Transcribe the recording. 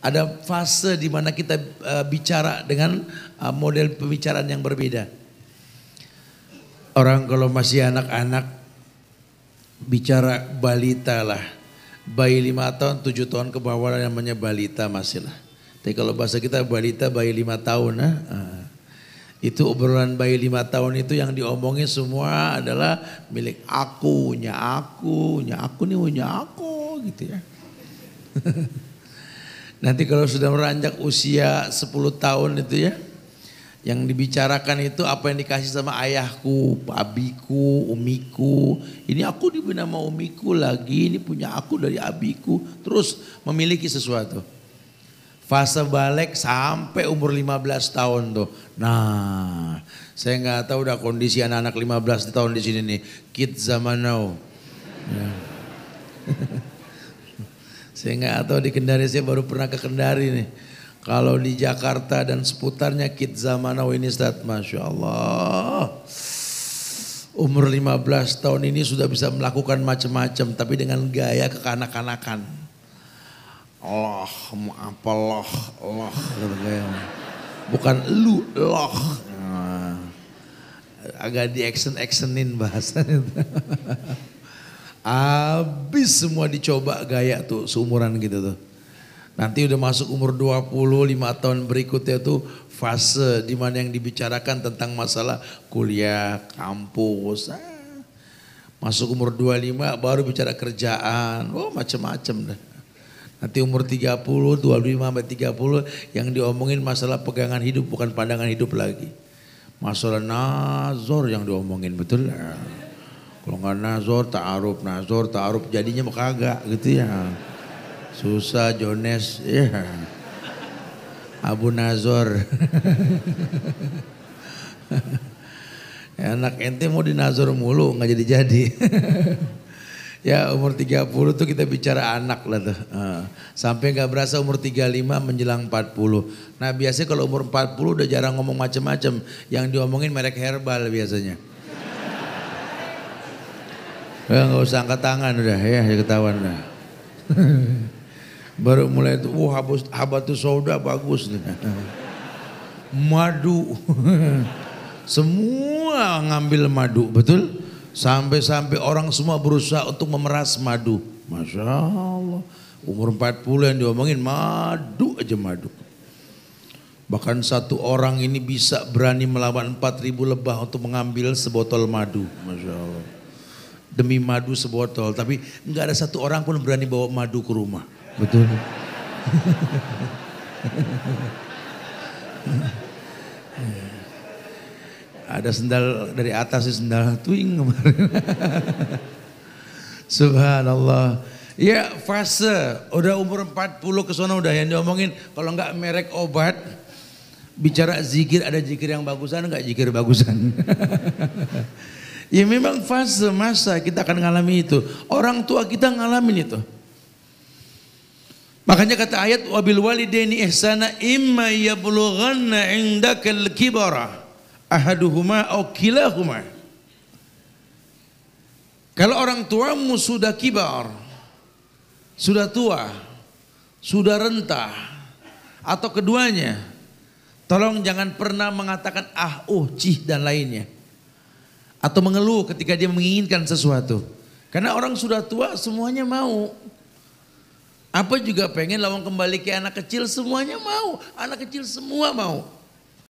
ada fase di mana kita uh, bicara dengan uh, model pembicaraan yang berbeda. Orang kalau masih anak-anak bicara balita lah. Bayi lima tahun, tujuh tahun ke bawah namanya balita masih lah. Tapi kalau bahasa kita balita bayi lima tahun nah, itu obrolan bayi lima tahun itu yang diomongin semua adalah milik aku, nyaku, aku, nih, punya aku gitu ya. Nanti kalau sudah meranjak usia 10 tahun itu ya, yang dibicarakan itu apa yang dikasih sama ayahku, abiku, umiku. Ini aku diberi nama umiku lagi, ini punya aku dari abiku. Terus memiliki sesuatu. Fase balik sampai umur 15 tahun tuh. Nah, saya nggak tahu udah kondisi anak-anak 15 tahun di sini nih. Kids zaman now. Yeah. Saya nggak atau di Kendari saya baru pernah ke Kendari nih. Kalau di Jakarta dan seputarnya Kit now ini Ustaz, Masya Allah. Umur 15 tahun ini sudah bisa melakukan macam-macam tapi dengan gaya kekanak-kanakan. Allah, apa loh, loh. Bukan lu, loh. Ah. Agak di action-actionin bahasanya. Habis semua dicoba gaya tuh seumuran gitu tuh. Nanti udah masuk umur 25 tahun berikutnya tuh fase dimana yang dibicarakan tentang masalah kuliah, kampus. Ah. Masuk umur 25 baru bicara kerjaan, oh macem-macem dah. Nanti umur 30, 25 sampai 30 yang diomongin masalah pegangan hidup bukan pandangan hidup lagi. Masalah nazor yang diomongin betul. Kalau nggak nazor, ta'aruf, nazor, ta'aruf jadinya mau kagak gitu ya. Susah Jones, ya. Yeah. Abu Nazor. Enak ente mau di Nazor mulu nggak jadi-jadi. ya umur 30 tuh kita bicara anak lah tuh. Sampai nggak berasa umur 35 menjelang 40. Nah biasanya kalau umur 40 udah jarang ngomong macem-macem. Yang diomongin merek herbal biasanya. Ya nggak usah angkat tangan udah ya, ya ketahuan dah Baru mulai itu, wah oh, habatus soda bagus nih. Madu. semua ngambil madu, betul? Sampai-sampai orang semua berusaha untuk memeras madu. Masya Allah. Umur 40 yang diomongin madu aja madu. Bahkan satu orang ini bisa berani melawan 4000 lebah untuk mengambil sebotol madu. Masya Allah demi madu sebotol. Tapi nggak ada satu orang pun berani bawa madu ke rumah. Betul. ada sendal dari atas di sendal twing kemarin. Subhanallah. Ya fase, udah umur 40 ke sana udah yang diomongin kalau nggak merek obat, bicara zikir ada zikir yang bagusan nggak zikir bagusan. Ya memang fase masa kita akan mengalami itu. Orang tua kita ngalamin itu. Makanya kata ayat wabil walidaini ihsana imma yablughanna indakal kibara ahaduhuma aw kilahuma. Kalau orang tuamu sudah kibar, sudah tua, sudah rentah, atau keduanya, tolong jangan pernah mengatakan ah, uh, cih dan lainnya atau mengeluh ketika dia menginginkan sesuatu. Karena orang sudah tua semuanya mau. Apa juga pengen lawang kembali ke anak kecil semuanya mau. Anak kecil semua mau.